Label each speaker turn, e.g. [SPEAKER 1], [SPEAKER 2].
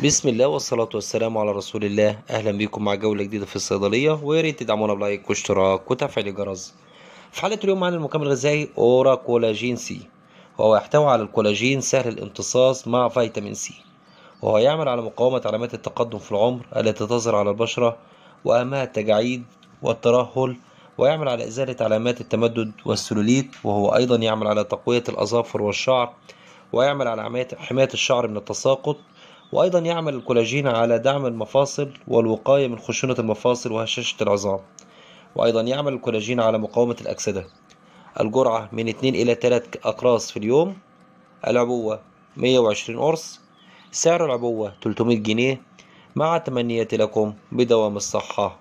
[SPEAKER 1] بسم الله والصلاة والسلام على رسول الله أهلا بيكم مع جولة جديدة في الصيدلية ويا ريت تدعمونا بلايك واشتراك وتفعيل الجرس في حلقة اليوم معانا المكمل الغذائي أورا كولاجين سي وهو يحتوي على الكولاجين سهل الامتصاص مع فيتامين سي وهو يعمل على مقاومة علامات التقدم في العمر التي تظهر على البشرة وأهمها التجاعيد والترهل ويعمل على إزالة علامات التمدد والسلوليت وهو أيضا يعمل على تقوية الأظافر والشعر ويعمل على حماية الشعر من التساقط وأيضا يعمل الكولاجين على دعم المفاصل والوقاية من خشونة المفاصل وهشاشة العظام وأيضا يعمل الكولاجين على مقاومة الأكسدة الجرعة من 2 إلى 3 أقراص في اليوم العبوة 120 قرص سعر العبوة 300 جنيه مع تمنياتي لكم بدوام الصحة